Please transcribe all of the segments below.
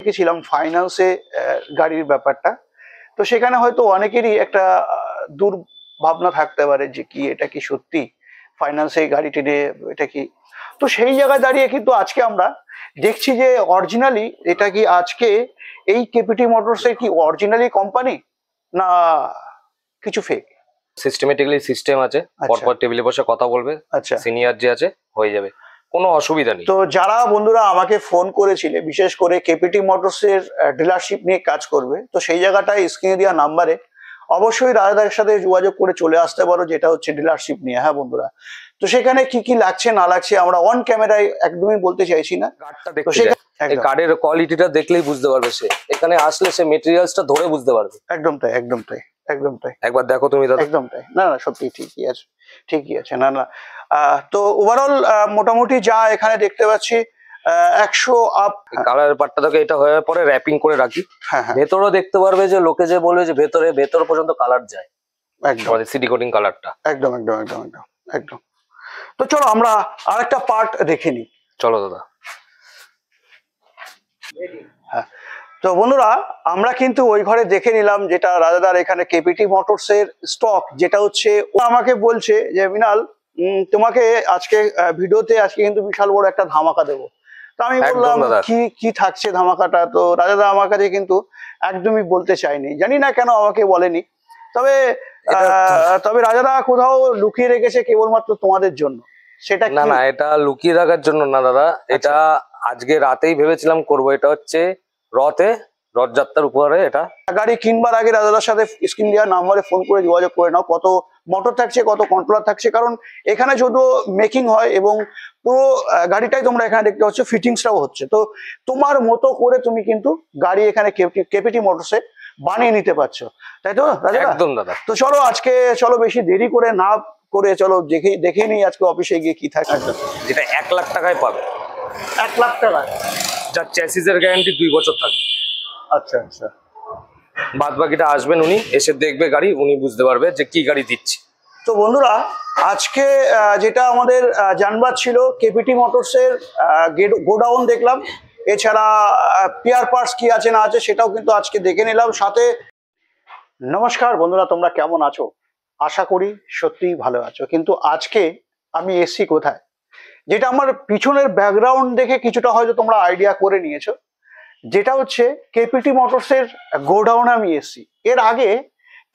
দেখেছিলাম ফাইন্যান্সে গাড়ির ব্যাপারটা তো সেখানে হয়তো অনেকেরই একটা দুর্ভাবনা থাকতে পারে যে কি এটা কি সত্যি ফাইন্যান্সে গাড়ি টেনে এটা কি তো সেই জায়গায় দাঁড়িয়ে কিন্তু আজকে আমরা দেখছি যে অরিজিনালি এটা কি আজকে এই কেপিটি মোটরসের কি অরিজিনালি কোম্পানি না কিছু ফেক সিস্টেমেটিক্যালি সিস্টেম আছে আচ্ছা। পরপর টেবিলে বসে কথা বলবে আচ্ছা সিনিয়র যে আছে হয়ে যাবে কোনো অসুবিধা নেই তো যারা বন্ধুরা আমাকে ফোন করেছিলে বিশেষ করে কেপিটি মোটরসের ডিলারশিপ নিয়ে কাজ করবে তো সেই জায়গাটায় স্ক্রিনে দেওয়া নাম্বারে অবশ্যই রাজাদার সাথে যোগাযোগ করে চলে আসতে পারো যেটা হচ্ছে ডিলারশিপ নিয়ে হ্যাঁ বন্ধুরা তো সেখানে কি কি লাগছে না লাগছে আমরা অন ক্যামেরায় একদমই বলতে চাইছি না তো কার্ডের কোয়ালিটিটা দেখলেই বুঝতে পারবে সে এখানে আসলে সে মেটেরিয়ালসটা ধরে বুঝতে পারবে একদম তাই একদম তাই ওভারঅল মোটামুটি যা এখানে দেখতে পাচ্ছি একশো আপ কালার পাটটা থেকে এটা হয়ে পরে র্যাপিং করে রাখি হ্যাঁ, হ্যাঁ। ভেতরও দেখতে পারবে যে লোকে যে বলবে যে ভেতরে ভেতর পর্যন্ত কালার যায় একদম সিটি কোটিং কালারটা একদম একদম একদম একদম একদম তো চলো আমরা আরেকটা পার্ট দেখে নিই চলো দাদা হ্যাঁ। তো বন্ধুরা আমরা কিন্তু ওই ঘরে দেখে নিলাম যেটা রাজাদার এখানে কেপিটি মোটরসের স্টক যেটা হচ্ছে ও আমাকে বলছে যে মিনাল তোমাকে আজকে ভিডিওতে আজকে কিন্তু বিশাল বড় একটা ধামাকা দেবো আমি বললাম কি কি থাকছে ধামাকাটা তো রাজাদা আমার কাছে কিন্তু একদমই বলতে চাইনি জানি না কেন আমাকে বলেনি তবে তবে রাজাদা কোথাও লুকিয়ে রেখেছে কেবলমাত্র তোমাদের জন্য সেটা না না এটা লুকিয়ে রাখার জন্য না দাদা আচ্ছা। এটা আজকে রাতেই ভেবেছিলাম করবো এটা হচ্ছে রথে রথযাত্রার উপরে এটা গাড়ি কিনবার আগে রাজাদার সাথে স্ক্রিন দেওয়ার নাম্বারে ফোন করে যোগাযোগ করে নাও কত মোটর থাকছে কত কন্ট্রোলার থাকছে কারণ এখানে যদিও মেকিং হয় এবং পুরো গাড়িটাই তোমরা এখানে দেখতে পাচ্ছ ফিটিংসটাও হচ্ছে তো তোমার মতো করে তুমি কিন্তু গাড়ি এখানে কেপিটি মোটরসে বানিয়ে নিতে পারছো তাই তো একদম দাদা তো চলো আজকে চলো বেশি দেরি করে না করে চলো দেখে দেখে নিই আজকে অফিসে গিয়ে কি থাকে যেটা আচ্ছা, এক লাখ টাকায় পাবে এক লাখ টাকায় যার চ্যাসিসের গ্যারান্টি দুই বছর থাকবে আচ্ছা আচ্ছা বাদ বাকিটা আসবেন উনি এসে দেখবে গাড়ি উনি বুঝতে পারবে যে কি গাড়ি দিচ্ছে তো বন্ধুরা আজকে যেটা আমাদের জানবার ছিল কেপিটি মোটরসের গোডাউন দেখলাম এছাড়া পেয়ার পার্টস কি আছে না আছে সেটাও কিন্তু আজকে দেখে নিলাম সাথে নমস্কার বন্ধুরা তোমরা কেমন আছো আশা করি সত্যিই ভালো আছো কিন্তু আজকে আমি এসি কোথায় যেটা আমার পিছনের ব্যাকগ্রাউন্ড দেখে কিছুটা হয়তো তোমরা আইডিয়া করে নিয়েছো যেটা হচ্ছে কেপিটি মোটরসের গোডাউন আমি এসছি এর আগে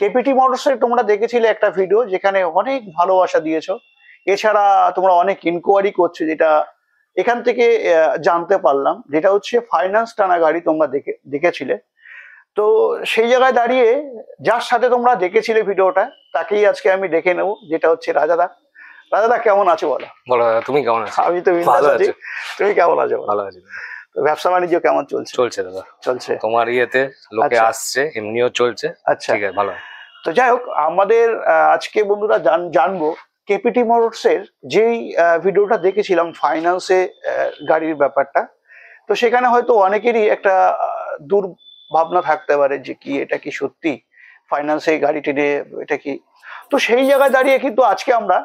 কেপিটি মোটরসের তোমরা দেখেছিলে একটা ভিডিও যেখানে অনেক ভালোবাসা দিয়েছ এছাড়া তোমরা অনেক ইনকোয়ারি করছো যেটা এখান থেকে জানতে পারলাম যেটা হচ্ছে ফাইন্যান্স টানা গাড়ি তোমরা দেখে দেখেছিলে তো সেই জায়গায় দাঁড়িয়ে যার সাথে তোমরা দেখেছিলে ভিডিওটা তাকেই আজকে আমি ডেকে নেব যেটা হচ্ছে রাজাদা রাজাদা কেমন আছো বলো বলো তুমি কেমন আছো আমি তো ভালো আছি তুমি কেমন আছো ভালো আছি ব্যবসা বাণিজ্য কেমন চলছে চলছে দাদা চলছে তোমার ইয়েতে লোকে আচ্ছা। আসছে এমনিও চলছে আচ্ছা ঠিক আছে ভালো তো যাই হোক আমাদের আজকে বন্ধুরা জানবো কেপিটি মোটরস এর যেই ভিডিওটা দেখেছিলাম ফাইন্যান্সে গাড়ির ব্যাপারটা তো সেখানে হয়তো অনেকেরই একটা দুর্ভাবনা থাকতে পারে যে কি এটা কি সত্যি ফাইন্যান্সে গাড়িটি নিয়ে এটা কি তো সেই জায়গায় দাঁড়িয়ে কিন্তু আজকে আমরা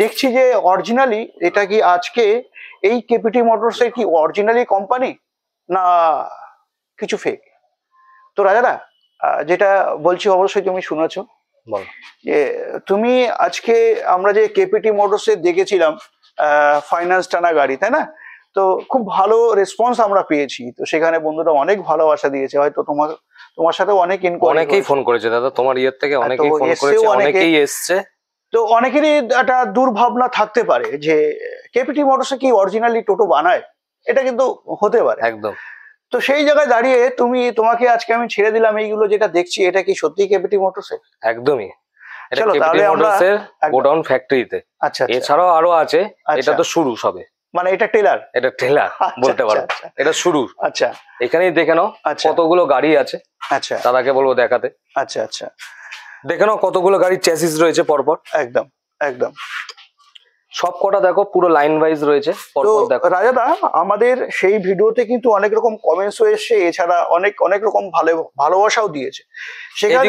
দেখছি যে অরিজিনালি এটা কি আজকে এই কেপিটি এর কি অরিজিনালি কোম্পানি না কিছু ফেক তো রাজাদা যেটা বলছি অবশ্যই তুমি শুনেছ যে তুমি আজকে আমরা যে কেপিটি মোটরসে দেখেছিলাম ফাইন্যান্স টানা গাড়ি তাই না তো খুব ভালো রেসপন্স আমরা পেয়েছি তো সেখানে বন্ধুরা অনেক ভালোবাসা দিয়েছে হয়তো তোমার তোমার সাথে অনেক অনেকেই ফোন করেছে দাদা তোমার ইয়ের থেকে হ্যাঁ, অনেকেই ফোন করেছে অনেকেই এসেছে তো অনেকেরই একটা দুর্ভাবনা থাকতে পারে যে কেপিটি মোটরসে কি অরিজিনালি টোটো বানায় এটা কিন্তু হতে পারে একদম তো সেই জায়গায় দাঁড়িয়ে তুমি তোমাকে আজকে আমি ছেড়ে দিলাম এইগুলো যেটা দেখছি এটা কি সত্যি কেপিটি মোটরসে একদমই চলো তাহলে আমরা গোডাউন ফ্যাক্টরিতে আচ্ছা, আচ্ছা এছাড়াও আরো আছে আচ্ছা। এটা তো শুরু সবে মানে এটা টেলার এটা টেলার আচ্ছা, বলতে পারো এটা শুরু আচ্ছা এখানেই দেখে নাও কতগুলো গাড়ি আছে আচ্ছা দাদাকে বলবো দেখাতে আচ্ছা আচ্ছা দেখে নাও কতগুলো গাড়ির চেসিস রয়েছে পরপর একদম একদম সব কটা দেখো পুরো লাইন ওয়াইজ রয়েছে রাজাদা আমাদের সেই ভিডিওতে কিন্তু অনেক রকম কমেন্টস এসছে এছাড়া অনেক অনেক রকম ভালো ভালোবাসাও দিয়েছে সেখানে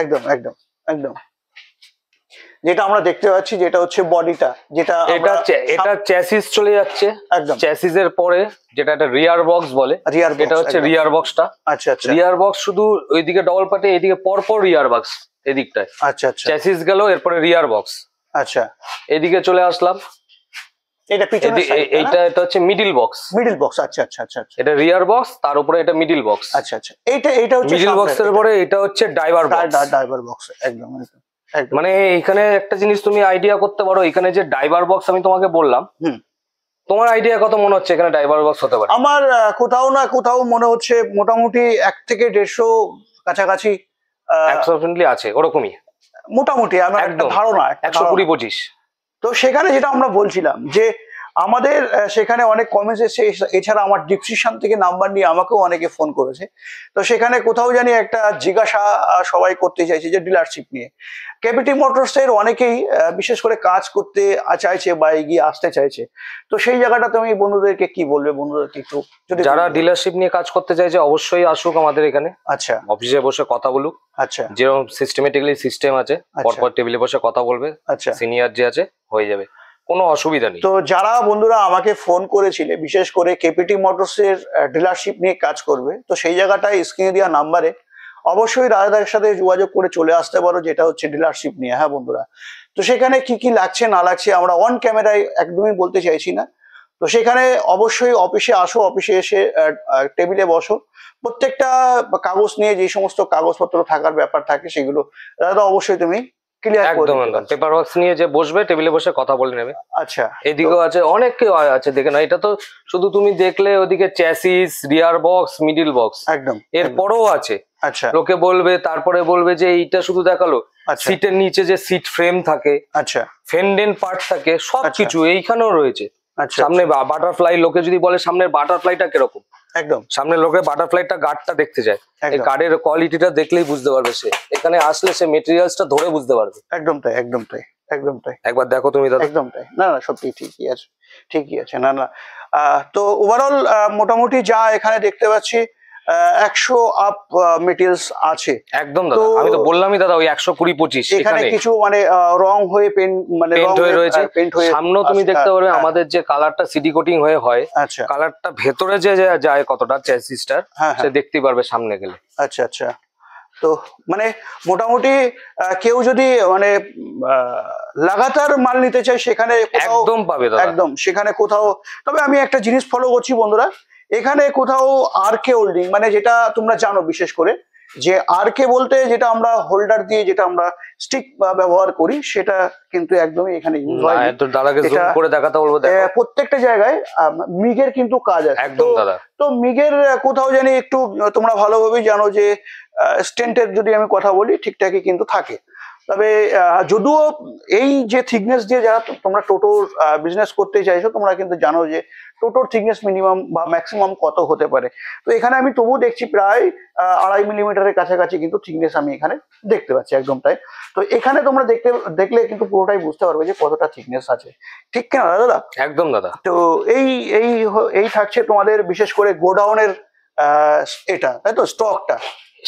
একদম একদম একদম যেটা আমরা দেখতে পাচ্ছি যেটা হচ্ছে বডিটা যেটা এটা এটা চ্যাসিস চলে যাচ্ছে একদম চ্যাসিস এর পরে যেটা একটা রিয়ার বক্স বলে রিয়ার এটা হচ্ছে রিয়ার বক্সটা আচ্ছা আচ্ছা রিয়ার বক্স শুধু ওইদিকে ডবল পাটে এদিকে পর রিয়ার বক্স এদিকটায় আচ্ছা আচ্ছা চ্যাসিস গেল এরপরে রিয়ার বক্স আচ্ছা এদিকে চলে আসলাম এটা পিছনে এটা এটা হচ্ছে মিডল বক্স মিডল বক্স আচ্ছা আচ্ছা আচ্ছা আচ্ছা এটা রিয়ার বক্স তার উপরে এটা মিডল বক্স আচ্ছা আচ্ছা এইটা এটা হচ্ছে মিডল বক্সের পরে এটা হচ্ছে ডাইভার বক্স ড্রাইভার বক্স একদম একদম মানে এখানে একটা জিনিস তুমি আইডিয়া করতে পারো এখানে যে ড্রাইভার বক্স আমি তোমাকে বললাম তোমার আইডিয়া কত মনে হচ্ছে এখানে ড্রাইভার বক্স হতে পারে আমার কোথাও না কোথাও মনে হচ্ছে মোটামুটি এক থেকে দেড়শো কাছাকাছি আছে ওরকমই মোটামুটি আমার একটা ধারণা একশো কুড়ি পঁচিশ তো সেখানে যেটা আমরা বলছিলাম যে আমাদের সেখানে অনেক কমেন্টস এসছে এছাড়া আমার ডিসক্রিপশন থেকে নাম্বার নিয়ে আমাকেও অনেকে ফোন করেছে তো সেখানে কোথাও জানি একটা জিজ্ঞাসা সবাই করতে চাইছে যে ডিলারশিপ নিয়ে ক্যাপিটি মোটরসের অনেকেই বিশেষ করে কাজ করতে চাইছে বা এগিয়ে আসতে চাইছে তো সেই জায়গাটা তুমি বন্ধুদেরকে কি বলবে বন্ধুদেরকে একটু যারা ডিলারশিপ নিয়ে কাজ করতে চাইছে অবশ্যই আসুক আমাদের এখানে আচ্ছা অফিসে বসে কথা বলুক আচ্ছা যেরকম সিস্টেমেটিক্যালি সিস্টেম আছে আচ্ছা। পরপর টেবিলে বসে কথা বলবে আচ্ছা সিনিয়র যে আছে হয়ে যাবে কোনো অসুবিধা নেই তো যারা বন্ধুরা আমাকে ফোন করেছিলে বিশেষ করে কেপিটি মোটরসের ডিলারশিপ নিয়ে কাজ করবে তো সেই জায়গাটায় স্ক্রিনে দেওয়া নাম্বারে অবশ্যই রাজাদার সাথে যোগাযোগ করে চলে আসতে পারো যেটা হচ্ছে ডিলারশিপ নিয়ে হ্যাঁ বন্ধুরা তো সেখানে কি কি লাগছে না লাগছে আমরা অন ক্যামেরায় একদমই বলতে চাইছি না তো সেখানে অবশ্যই অফিসে আসো অফিসে এসে টেবিলে বসো প্রত্যেকটা কাগজ নিয়ে যে সমস্ত কাগজপত্র থাকার ব্যাপার থাকে সেগুলো দাদা অবশ্যই তুমি ক্লিয়ার একদম নিয়ে যে বসবে বসে কথা বলে নেবে আচ্ছা এদিকেও আছে অনেক আছে দেখে না এটা তো শুধু তুমি দেখলে ওদিকে রিয়ার বক্স মিডিল বক্স একদম এরপরও আছে আচ্ছা লোকে বলবে তারপরে বলবে যে এইটা শুধু দেখালো সিটের আচ্ছা। নিচে যে সিট ফ্রেম থাকে আচ্ছা ফেন্ডেন পার্ট থাকে সবকিছু আচ্ছা। এইখানেও রয়েছে আচ্ছা, সামনে আচ্ছা। বাটারফ্লাই লোকে যদি বলে সামনের বাটারফ্লাইটা কিরকম একদম সামনে লোকে বাটারফ্লাইটা গার্ডটা দেখতে যায় এই গার্ডের কোয়ালিটিটা দেখলেই বুঝতে পারবে সে এখানে আসলে সে মেটেরিয়ালসটা ধরে বুঝতে পারবে একদম তাই একদম তাই একদম তাই একবার দেখো তুমি দাদা একদম তাই না না সত্যি ঠিকই আছে ঠিকই আছে না না তো ওভারঅল মোটামুটি যা এখানে দেখতে পাচ্ছি একশো আপ মেটেরিয়ালস আছে একদম দাদা আমি তো বললামই দাদা ওই একশো কুড়ি পঁচিশ এখানে কিছু মানে রং হয়ে পেন্ট মানে পেন্ট হয়ে রয়েছে সামনেও তুমি দেখতে পারবে হ্যাঁ। আমাদের যে কালারটা সিডি কোটিং হয়ে হয় আচ্ছা কালারটা ভেতরে যে যায় কতটা চেসিসটার হ্যাঁ, হ্যাঁ। সে দেখতে পারবে সামনে গেলে আচ্ছা আচ্ছা তো মানে মোটামুটি কেউ যদি মানে লাগাতার মাল নিতে চায় সেখানে একদম পাবে একদম সেখানে কোথাও তবে আমি একটা জিনিস ফলো করছি বন্ধুরা এখানে কোথাও আর কে হোল্ডিং মানে যেটা তোমরা জানো বিশেষ করে যে আর কে বলতে যেটা আমরা হোল্ডার দিয়ে যেটা আমরা স্টিক ব্যবহার করি সেটা কিন্তু একদমই এখানে ইউজ হয় দাদাকে করে দেখাতে বলবো প্রত্যেকটা জায়গায় মিগের কিন্তু কাজ আছে একদম দাদা তো মিগের কোথাও জানি একটু তোমরা ভালোভাবেই জানো যে স্টেন্টের যদি আমি কথা বলি ঠিকঠাকই কিন্তু থাকে তবে যদিও এই যে থিকনেস দিয়ে যারা তোমরা টোটোর বিজনেস করতে চাইছো তোমরা কিন্তু জানো যে টোটোর থিকনেস মিনিমাম বা ম্যাক্সিমাম কত হতে পারে তো এখানে আমি তবুও দেখছি প্রায় আড়াই মিলিমিটারের কাছাকাছি কিন্তু থিকনেস আমি এখানে দেখতে পাচ্ছি একদমটাই তো এখানে তোমরা দেখতে দেখলে কিন্তু পুরোটাই বুঝতে পারবে যে কতটা থিকনেস আছে ঠিক কেনা দাদা একদম দাদা তো এই এই এই থাকছে তোমাদের বিশেষ করে গোডাউনের এটা তাই তো স্টকটা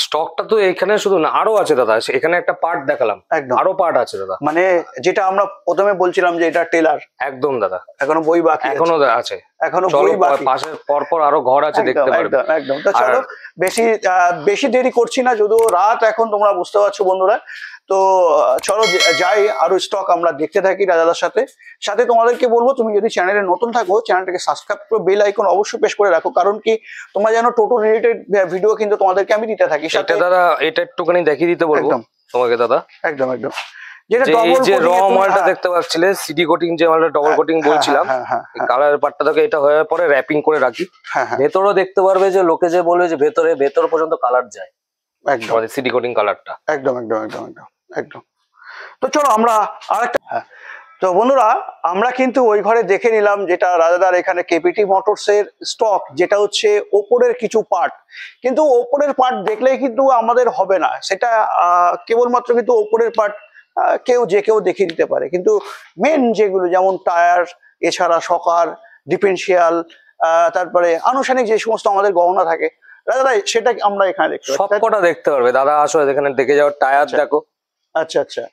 স্টকটা তো এখানে শুধু না আরো আছে দাদা এখানে একটা পার্ট দেখালাম আরো পার্ট আছে দাদা মানে যেটা আমরা প্রথমে বলছিলাম যে এটা টেলার একদম দাদা এখনো বই বাকি এখনো আছে এখনো বই পাশে পরপর আরো ঘর আছে একদম বেশি দেরি করছি না যদিও রাত এখন তোমরা বুঝতে পারছো বন্ধুরা তো চলো যাই আরো স্টক আমরা দেখতে থাকি দাদাদার সাথে সাথে তোমাদেরকে বলবো তুমি যদি চ্যানেলে নতুন থাকো চ্যানেলটাকে সাবস্ক্রাইব করে বেল আইকন অবশ্যই প্রেস করে রাখো কারণ কি তোমরা যেন টোটো রিলেটেড ভিডিও কিন্তু তোমাদেরকে আমি দিতে থাকি সাথে দাদা এটা একটুখানি দেখিয়ে দিতে বলবো তোমাকে দাদা একদম একদম দেখতে পাচ্ছিলে সিডি যে মালটা ডবল কোটিং হ্যাঁ, হ্যাঁ, বলছিলাম কালার হ্যাঁ, এটা পরে র্যাপিং করে রাখি দেখতে পারবে যে লোকে যে যে ভেতরে ভেতর পর্যন্ত কালার যায় একদম সিডি কোটিং কালারটা একদম একদম একদম একদম একদম তো চলো আমরা আরেকটা হ্যাঁ তো বন্ধুরা আমরা কিন্তু ওই ঘরে দেখে নিলাম যেটা রাজাদার এখানে কেপিটি মোটরসের স্টক যেটা হচ্ছে ওপরের কিছু পার্ট কিন্তু ওপরের পার্ট দেখলে কিন্তু আমাদের হবে না সেটা কেবলমাত্র কিন্তু ওপরের পার্ট কেউ যে কেউ দেখিয়ে দিতে পারে কিন্তু মেন যেগুলো যেমন টায়ার এছাড়া সকার ডিফেন্সিয়াল তারপরে আনুষ্ঠানিক যে সমস্ত আমাদের গহনা থাকে রাজাদা সেটা আমরা এখানে দেখতে সবকটা দেখতে পারবে দাদা আসলে এখানে দেখে যাওয়ার টায়ার আচ্ছা। দেখো আচ্ছা আচ্ছা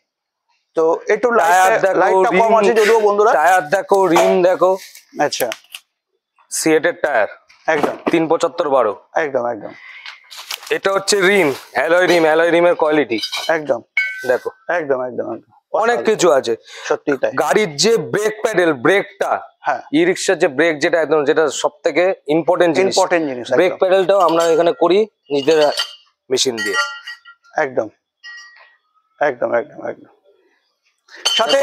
তো একটু লাইটটা কম যদিও বন্ধুরা টায়ার দেখো রিম দেখো আচ্ছা সিয়েটের টায়ার একদম তিন পঁচাত্তর বারো একদম একদম এটা হচ্ছে রিম অ্যালয় রিম অ্যালয় রিমের কোয়ালিটি একদম দেখো একদম একদম একদম অনেক কিছু আছে সত্যি তাই গাড়ির যে ব্রেক প্যাডেল ব্রেকটা হ্যাঁ ই রিক্সার যে ব্রেক যেটা একদম যেটা সব থেকে ইম্পর্টেন্ট ইম্পর্টেন্ট জিনিস ব্রেক প্যাডেলটাও আমরা এখানে করি নিজেদের মেশিন দিয়ে একদম একদম একদম একদম সাথে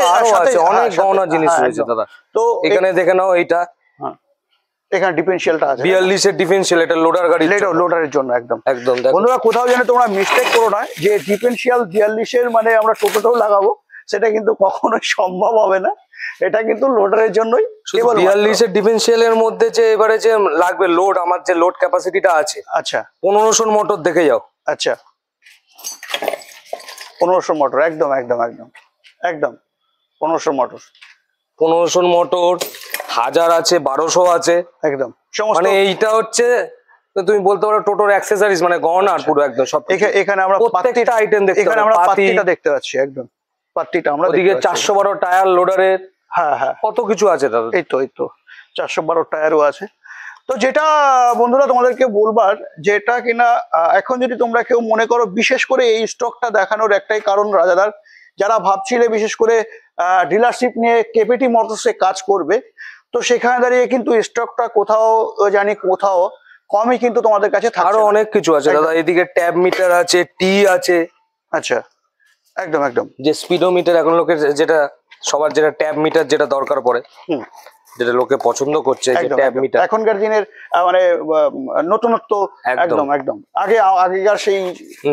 অনেক গহনা হ্যাঁ, জিনিস হ্যাঁ, রয়েছে দাদা তো এখানে দেখে নাও এইটা হ্যাঁ। এখানে এটা লোডার গাড়ি লোডারের জন্য একদম একদম কোথাও তোমরা করো না যে মানে আমরা টোটোটাও লাগাবো সেটা কিন্তু কখনোই সম্ভব হবে না এটা কিন্তু লোডারের জন্যই বিয়াল্লিশের ডিফেন্সিয়াল এর মধ্যে যে এবারে যে লাগবে লোড আমার যে লোড ক্যাপাসিটিটা আছে আচ্ছা পনেরোশোর মোটর দেখে যাও আচ্ছা পনেরোশো মোটর একদম একদম একদম একদম পনেরোশো মোটর পনেরোশো মোটর হাজার আছে বারোশো আছে একদম মানে এইটা হচ্ছে তুমি বলতে পারো টোটোর অ্যাক্সেসরিজ মানে গহনা পুরো একদম সব এখানে আমরা প্রত্যেকটা আইটেম দেখতে এখানে আমরা পাতিটা দেখতে পাচ্ছি একদম পাতিটা আমরা ওদিকে চারশো বারো টায়ার লোডারের হ্যাঁ হ্যাঁ কত কিছু আছে দাদা এই তো এই তো চারশো বারো টায়ারও আছে তো যেটা বন্ধুরা তোমাদেরকে বলবার যেটা কিনা এখন যদি তোমরা কেউ মনে করো বিশেষ করে এই স্টকটা দেখানোর একটাই কারণ রাজাদার যারা ভাবছিলে বিশেষ করে ডিলারশিপ নিয়ে কেপিটি মোটরসে কাজ করবে তো সেখানে দাঁড়িয়ে কিন্তু স্টকটা কোথাও জানি কোথাও কমই কিন্তু তোমাদের কাছে আরো অনেক কিছু আছে দাদা এদিকে ট্যাব মিটার আছে টি আছে আচ্ছা একদম একদম যে স্পিডোমিটার এখন লোকের যেটা সবার যেটা ট্যাব মিটার যেটা দরকার পড়ে হুম যেটা লোকে পছন্দ করছে এখনকার দিনের মানে নতুনত্ব একদম একদম আগে আগেকার সেই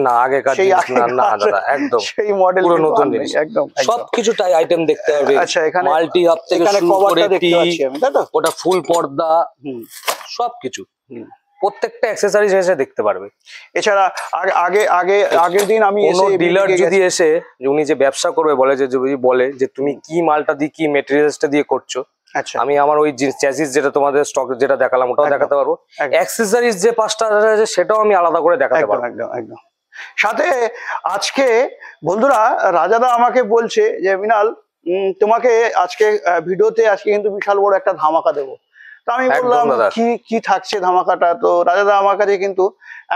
না আগেকার সেই না দাদা একদম সেই মডেল নতুন জিনিস একদম সবকিছু টাই আইটেম দেখতে হবে আচ্ছা এখানে মাল্টি হাব থেকে শুরু করে টি ওটা ফুল পর্দা সবকিছু প্রত্যেকটা অ্যাক্সেসরিজ এসে দেখতে পারবে এছাড়া আগে আগে আগের দিন আমি কোনো ডিলার যদি এসে উনি যে ব্যবসা করবে বলে যে যদি বলে যে তুমি কি মালটা দিয়ে কি মেটেরিয়ালসটা দিয়ে করছো আচ্ছা। আমি আমার ওই চ্যাসিস যেটা তোমাদের স্টক যেটা দেখালাম ওটাও দেখাতে পারবো অ্যাক্সেসরিজ যে পাঁচটা আছে সেটাও আমি আলাদা করে দেখাতে পারবো একদম একদম সাথে আজকে বন্ধুরা রাজাদা আমাকে বলছে যে মিনাল তোমাকে আজকে ভিডিওতে আজকে কিন্তু বিশাল বড় একটা ধামাকা দেবো তো আমি বললাম কি কি থাকছে ধামাকাটা তো রাজাদা আমার কাছে কিন্তু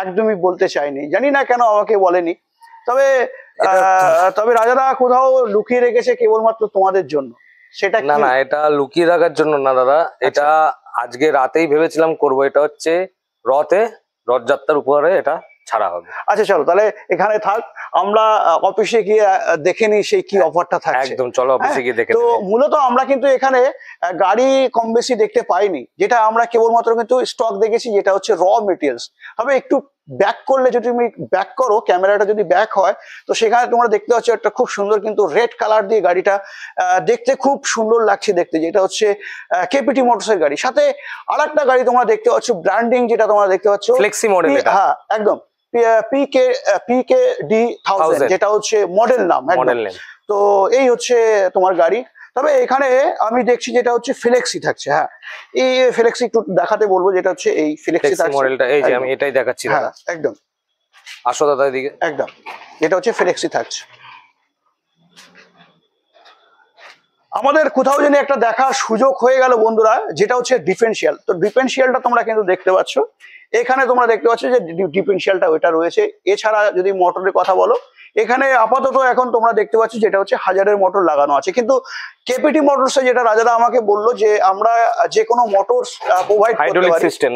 একদমই বলতে চাইনি জানি না কেন আমাকে বলেনি তবে তবে রাজাদা কোথাও লুকিয়ে রেখেছে কেবলমাত্র তোমাদের জন্য সেটা না না এটা লুকিয়ে রাখার জন্য না দাদা আচ্ছা। এটা আজকে রাতেই ভেবেছিলাম করবো এটা হচ্ছে রথে রথযাত্রার উপরে এটা ছাড়া হবে আচ্ছা চলো তাহলে এখানে থাক আমরা অফিসে গিয়ে দেখে নিই সেই কি হ্যাঁ, অফারটা থাকে একদম চলো অফিসে হ্যাঁ, গিয়ে দেখে তো মূলত আমরা কিন্তু এখানে গাড়ি কম বেশি দেখতে পাইনি যেটা আমরা কেবলমাত্র কিন্তু স্টক দেখেছি যেটা হচ্ছে র মেটেরিয়ালস তবে একটু ব্যাক করলে যদি তুমি ব্যাক করো ক্যামেরাটা যদি ব্যাক হয় তো সেখানে তোমরা দেখতে পাচ্ছ একটা খুব সুন্দর কিন্তু রেড কালার দিয়ে গাড়িটা দেখতে খুব সুন্দর লাগছে দেখতে যেটা হচ্ছে কেপিটি মোটরসের গাড়ি সাথে আর একটা গাড়ি তোমরা দেখতে পাচ্ছ ব্র্যান্ডিং যেটা তোমরা দেখতে পাচ্ছ ফ্লেক্সি মডেল হ্যাঁ একদম পিকে পিকে ডি থাউজেন্ড যেটা হচ্ছে মডেল নাম তো এই হচ্ছে তোমার গাড়ি তবে এখানে আমি দেখছি যেটা হচ্ছে ফ্লেক্সি থাকছে হ্যাঁ এই ফ্লেক্সি একটু দেখাতে বলবো যেটা হচ্ছে এই ফ্লেক্সি মডেলটা এই যে আমি এটাই দেখাচ্ছি হ্যাঁ একদম আসো দাদা এদিকে একদম এটা হচ্ছে ফ্লেক্সি থাকছে আমাদের কোথাও যেন একটা দেখার সুযোগ হয়ে গেল বন্ধুরা যেটা হচ্ছে ডিফেন্সিয়াল তো ডিফেন্সিয়ালটা তোমরা কিন্তু দেখতে পাচ্ছ এখানে তোমরা দেখতে পাচ্ছ যে ডিফেন্সিয়ালটা ওইটা রয়েছে এছাড়া যদি মোটরের কথা বলো এখানে আপাতত এখন তোমরা দেখতে পাচ্ছ যেটা হচ্ছে হাজারের মোটর লাগানো আছে কিন্তু কেপিটি মোটরস যেটা রাজারা আমাকে বললো যে আমরা যে কোনো মোটর প্রোভাইড সিস্টেম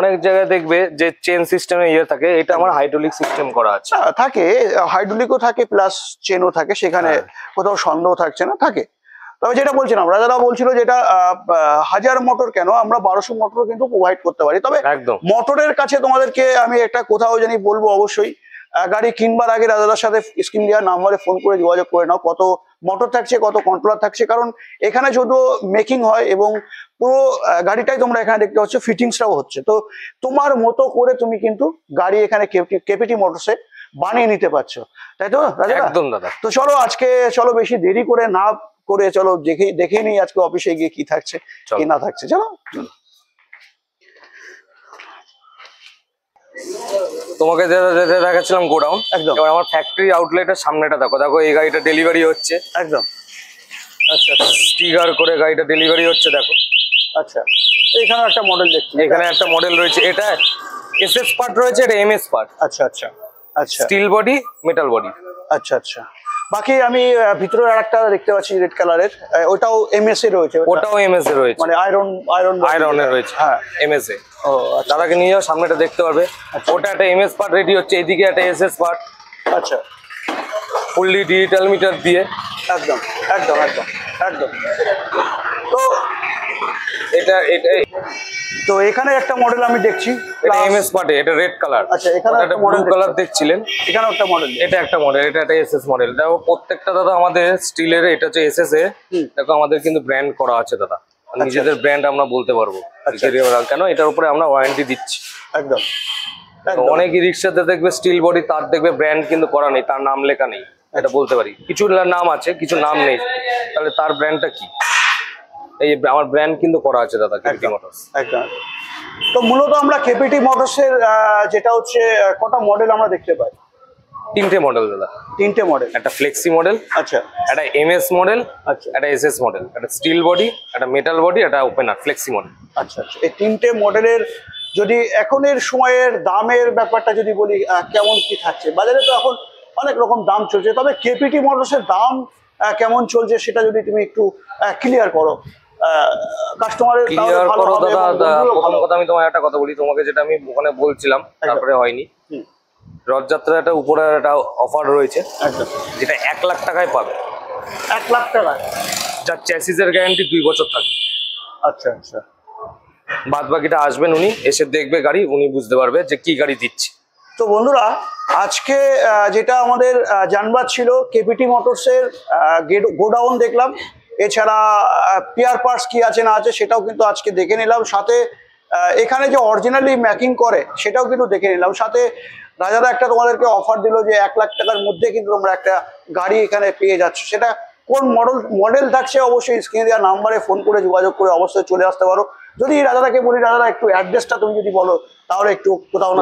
অনেক জায়গায় দেখবে যে চেন সিস্টেমে ইয়ে থাকে এটা আমার হাইড্রোলিক সিস্টেম করা আছে থাকে হাইড্রোলিকও থাকে প্লাস চেনও থাকে সেখানে হ্যাঁ। কোথাও সন্দেহ থাকছে না থাকে তবে যেটা বলছিলাম রাজারা বলছিল যেটা হাজার মোটর কেন আমরা বারোশো মোটর কিন্তু প্রোভাইড করতে পারি তবে মোটরের কাছে তোমাদেরকে আমি একটা কোথাও জানি বলবো অবশ্যই গাড়ি কিনবার আগে দাদার সাথে স্ক্রিন দেওয়ার নাম্বারে ফোন করে যোগাযোগ করে নাও কত মোটর থাকছে কত কন্ট্রোলার থাকছে কারণ এখানে যদিও মেকিং হয় এবং পুরো গাড়িটাই তোমরা এখানে দেখতে পাচ্ছ ফিটিংসটাও হচ্ছে তো তোমার মতো করে তুমি কিন্তু গাড়ি এখানে কেপিটি মোটরসে বানিয়ে নিতে পারছো তাই তো দাদা তো চলো আজকে চলো বেশি দেরি করে না করে চলো দেখে দেখে নিই আজকে অফিসে গিয়ে কি থাকছে কি না থাকছে চলো তোমাকে যেটা দেখাচ্ছিলাম গোডাউন একদম এবার আমার ফ্যাক্টরি আউটলেটের সামনেটা দেখো দেখো এই গাড়িটা ডেলিভারি হচ্ছে একদম আচ্ছা স্টিকার আচ্ছা। করে গাড়িটা ডেলিভারি হচ্ছে দেখো আচ্ছা এখানে একটা মডেল দেখছি এখানে একটা মডেল রয়েছে এটা এসএস পার্ট রয়েছে এটা এমএস পার্ট আচ্ছা আচ্ছা আচ্ছা স্টিল বডি মেটাল বডি আচ্ছা আচ্ছা বাকি আমি ভিতরে আরেকটা দেখতে পাচ্ছি রেড কালারের ওটাও এমএস এ রয়েছে ওটাও এমএস এ রয়েছে মানে আয়রন আয়রন আয়রনের রয়েছে হ্যাঁ এমএস এ ও তার আচ্ছা। নিয়ে যাও সামনেটা দেখতে পারবে আচ্ছা। ওটা একটা এমএস পার্ট রেডি হচ্ছে এদিকে একটা এস এস পার্ট আচ্ছা ফুললি ডিজিটাল মিটার দিয়ে একদম একদম একদম একদম তো এটা এটা তো এখানে একটা মডেল আমি দেখছি এটা এমএস পার্টে এটা রেড কালার আচ্ছা এখানে একটা মডেল কালার দেখছিলেন এখানেও একটা মডেল এটা একটা মডেল এটা একটা এসএস মডেল দেখো প্রত্যেকটা দাদা আমাদের স্টিলের এটা হচ্ছে এসএস এ দেখো আমাদের কিন্তু ব্র্যান্ড করা আছে দাদা আচ্ছা, নিজেদের ব্র্যান্ড আচ্ছা। আমরা বলতে পারবো আচ্ছা, কেন এটার উপরে আমরা ওয়ারেন্টি দিচ্ছি একদম অনেক রিক্সাতে দেখবে স্টিল বডি তার দেখবে ব্র্যান্ড কিন্তু করা নেই তার নাম লেখা নেই এটা বলতে পারি কিছু নাম আছে কিছু নাম নেই তাহলে তার ব্র্যান্ডটা কি এই আমার ব্র্যান্ড কিন্তু করা আছে দাদা কেপিটি মোটরস একদম তো মূলত আমরা কেপিটি মোটরসের যেটা হচ্ছে কটা মডেল আমরা দেখতে পাই তিনটে মডেল দাদা তিনটে মডেল একটা ফ্লেক্সি মডেল আচ্ছা একটা এমএস মডেল আচ্ছা একটা এসএস মডেল একটা স্টিল বডি একটা মেটাল বডি একটা ওপেনার ফ্লেক্সি মডেল আচ্ছা আচ্ছা এই তিনটে মডেলের যদি এখনের সময়ের দামের ব্যাপারটা যদি বলি কেমন কি থাকছে বাজারে তো এখন অনেক রকম দাম চলছে তবে কেপিটি মডেলসের দাম কেমন চলছে সেটা যদি তুমি একটু ক্লিয়ার করো ক্লিয়ার করো দাদা প্রথম কথা আমি তোমায় একটা কথা বলি তোমাকে যেটা আমি ওখানে বলছিলাম আচ্ছা। তারপরে হয়নি রথযাত্রাটা উপরে একটা অফার রয়েছে যেটা এক লাখ টাকায় পাবে এক লাখ টাকা যার চ্যাসিসের গ্যারান্টি দুই বছর থাকবে আচ্ছা আচ্ছা বাদ বাকিটা আসবেন উনি এসে দেখবে গাড়ি উনি বুঝতে পারবে যে কি গাড়ি দিচ্ছে তো বন্ধুরা আজকে যেটা আমাদের জানবার ছিল কেপিটি মোটরসের গোডাউন দেখলাম এছাড়া পিয়ার পার্টস কি আছে না আছে সেটাও কিন্তু আজকে দেখে নিলাম সাথে এখানে যে অরিজিনালি ম্যাকিং করে সেটাও কিন্তু দেখে নিলাম সাথে রাজাদা একটা তোমাদেরকে অফার দিল যে এক লাখ টাকার মধ্যে কিন্তু তোমরা একটা গাড়ি এখানে পেয়ে যাচ্ছ সেটা কোন মডেল মডেল থাকছে অবশ্যই স্ক্রিনে দেওয়া নাম্বারে ফোন করে যোগাযোগ করে অবশ্যই চলে আসতে পারো যদি রাজাদাকে বলি রাজাদা একটু অ্যাড্রেসটা তুমি যদি বলো তাহলে একটু কোথাও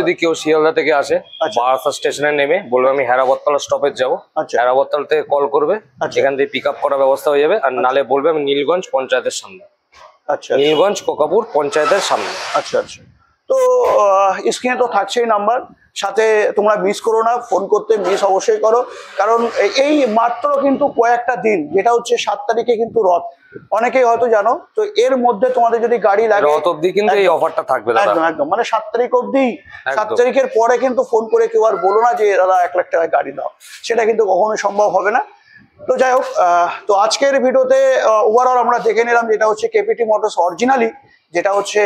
যদি কেউ শিয়ালদা থেকে আসে আচ্ছা। বারাসা স্টেশনে নেমে বলবে আমি হেরাবতাল স্টপেজ যাবো আচ্ছা। হেরাবতাল থেকে কল করবে সেখান আচ্ছা। থেকে পিক আপ করার ব্যবস্থা হয়ে যাবে আর নালে বলবে আমি নীলগঞ্জ পঞ্চায়েতের সামনে আচ্ছা নীলগঞ্জ কোকাপুর পঞ্চায়েতের সামনে আচ্ছা আচ্ছা তো স্ক্রিনে তো থাকছেই নাম্বার সাথে তোমরা মিস করো না ফোন করতে মিস অবশ্যই করো কারণ এই মাত্র কিন্তু কয়েকটা দিন যেটা হচ্ছে সাত তারিখে কিন্তু রথ অনেকেই হয়তো জানো তো এর মধ্যে তোমাদের যদি গাড়ি লাগে অবধি কিন্তু এই অফারটা থাকবে একদম মানে সাত তারিখ অবধি সাত তারিখের পরে কিন্তু ফোন করে কেউ আর বলো না যে দাদা এক লাখ টাকায় গাড়ি দাও সেটা কিন্তু কখনো সম্ভব হবে না তো যাই হোক তো আজকের ভিডিওতে ওভারঅল আমরা দেখে নিলাম যেটা হচ্ছে কেপিটি মোটরস অরিজিনালি যেটা হচ্ছে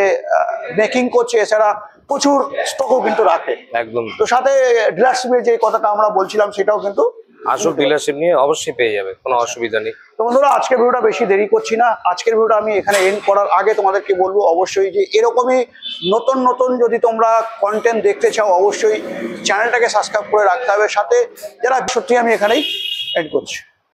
মেকিং করছে এছাড়া প্রচুর স্টকও কিন্তু রাখে একদম তো সাথে ডিলারশিপের যে কথাটা আমরা বলছিলাম সেটাও কিন্তু আসুক ডিলারশিপ নিয়ে অবশ্যই পেয়ে যাবে কোনো আচ্ছা। অসুবিধা নেই তো বন্ধুরা আজকের ভিডিওটা বেশি দেরি করছি না আজকের ভিডিওটা আমি এখানে এন্ড করার আগে তোমাদেরকে বলবো অবশ্যই যে এরকমই নতুন নতুন যদি তোমরা কন্টেন্ট দেখতে চাও অবশ্যই চ্যানেলটাকে সাবস্ক্রাইব করে রাখতে হবে সাথে যারা সত্যি আমি এখানেই এড করছি